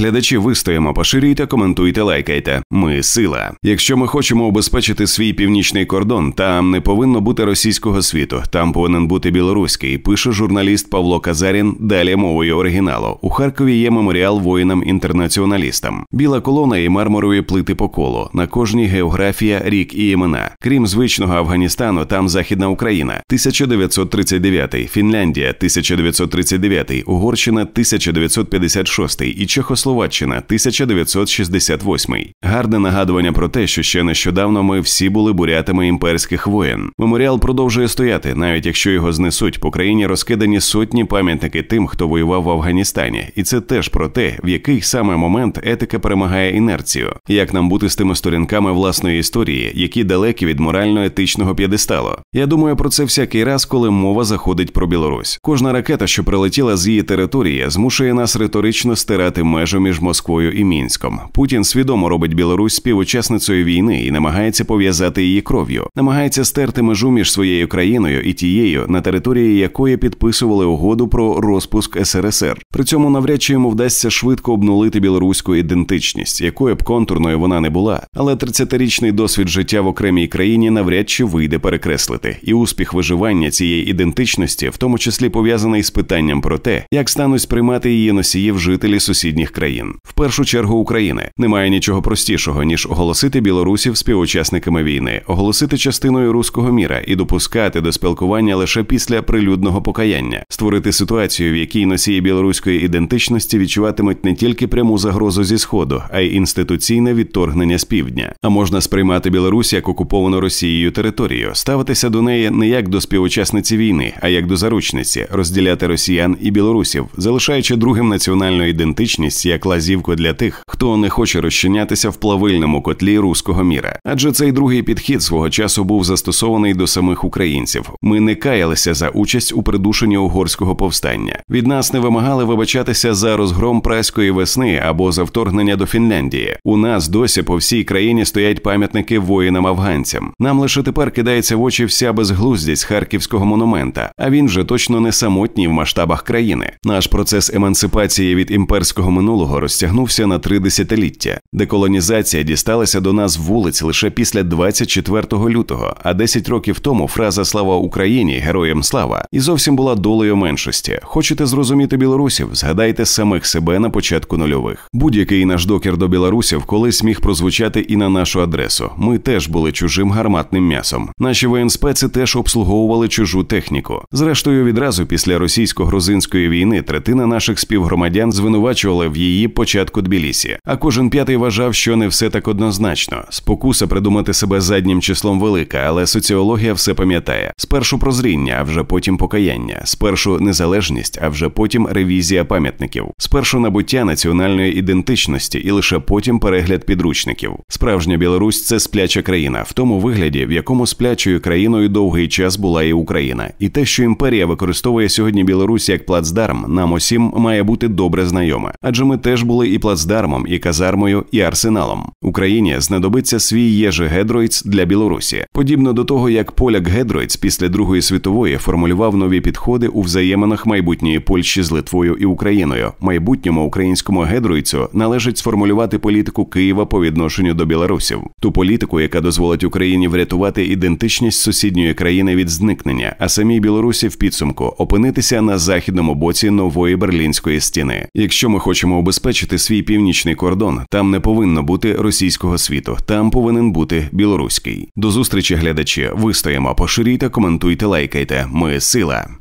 глядачі, вистоїмо, поширюйте, коментуйте, лайкайте. Ми сила. Якщо ми хочемо обезпечити свій північний кордон, там не повинно бути російського світу, там повинен бути білоруський. Пише журналіст Павло Казарін. Далі мовою оригіналу. У Харкові є меморіал воїнам-інтернаціоналістам. Біла колона і мармурові плити по колу. На кожній географія, рік і імена. Крім звичного Афганістану, там Західна Україна, 1939, Фінляндія, 1939, Угорщина, 1956 і Чехословакія. Словаччина, 1968. Гарне нагадування про те, що ще нещодавно ми всі були бурятами імперських воєн. Меморіал продовжує стояти, навіть якщо його знесуть по країні розкидані сотні пам'ятники тим, хто воював в Афганістані, і це теж про те, в який саме момент етика перемагає інерцію, як нам бути з тими сторінками власної історії, які далекі від морально-етичного п'єдесталу. Я думаю про це всякий раз, коли мова заходить про Білорусь. Кожна ракета, що прилетіла з її території, змушує нас риторично стирати межі між Москвою і мінськом. Путін свідомо робить Білорусь співучасницею війни і намагається пов'язати її кров'ю, намагається стерти межу між своєю країною і тією, на території якої підписували угоду про розпуск СРСР. При цьому навряд чи йому вдасться швидко обнулити білоруську ідентичність, якою б контурною вона не була. Але 30-річний досвід життя в окремій країні навряд чи вийде перекреслити, і успіх виживання цієї ідентичності, в тому числі пов'язаний з питанням про те, як стануть сприймати її носіїв жителі сусідніх країн країн, в першу чергу України. Немає нічого простішого ніж оголосити білорусів співучасниками війни, оголосити частиною руського міра і допускати до спілкування лише після прилюдного покаяння, створити ситуацію, в якій носії білоруської ідентичності відчуватимуть не тільки пряму загрозу зі сходу, а й інституційне відторгнення з півдня. А можна сприймати Білорусь як окуповану Росією територію, ставитися до неї не як до співучасниці війни, а як до заручниці, розділяти росіян і білорусів, залишаючи другим національну ідентичність як як лазівку для тих, хто не хоче розчинятися в плавильному котлі руського міра. Адже цей другий підхід свого часу був застосований до самих українців. Ми не каялися за участь у придушенні угорського повстання. Від нас не вимагали вибачатися за розгром праської весни або за вторгнення до Фінляндії. У нас досі по всій країні стоять пам'ятники воїнам афганцям. Нам лише тепер кидається в очі вся безглуздість харківського монумента, а він вже точно не самотній в масштабах країни. Наш процес емансипації від імперського минулого минулого розтягнувся на три десятиліття. Деколонізація дісталася до нас вулиць лише після 24 лютого, а 10 років тому фраза Слава Україні, героям слава і зовсім була долею меншості. Хочете зрозуміти білорусів? Згадайте самих себе на початку нульових. Будь-який наш докір до білорусів колись міг прозвучати і на нашу адресу. Ми теж були чужим гарматним м'ясом. Наші воєнспеці теж обслуговували чужу техніку. Зрештою, відразу після російсько-грузинської війни третина наших співгромадян звинувачували в її її початку Тбілісі. А кожен п'ятий вважав, що не все так однозначно. Спокуса придумати себе заднім числом велика, але соціологія все пам'ятає: спершу прозріння, а вже потім покаяння, спершу незалежність, а вже потім ревізія пам'ятників, спершу набуття національної ідентичності і лише потім перегляд підручників. Справжня Білорусь це спляча країна, в тому вигляді, в якому сплячою країною довгий час була і Україна, і те, що імперія використовує сьогодні Білорусь як плацдарм, нам усім має бути добре знайоме, адже ми теж були і плацдармом, і казармою, і арсеналом. Україні знадобиться свій єжи Гедроїц для Білорусі, подібно до того, як поляк Гедроїц після Другої світової формулював нові підходи у взаєминах майбутньої Польщі з Литвою і Україною. Майбутньому українському гедроїцю належить сформулювати політику Києва по відношенню до білорусів, ту політику, яка дозволить Україні врятувати ідентичність сусідньої країни від зникнення, а самій білорусі в підсумку опинитися на західному боці нової берлінської стіни. Якщо ми хочемо убезпечити свій північний кордон. Там не повинно бути російського світу, там повинен бути білоруський. До зустрічі, глядачі. Вистоїмо, поширійте, коментуйте, лайкайте. Ми сила.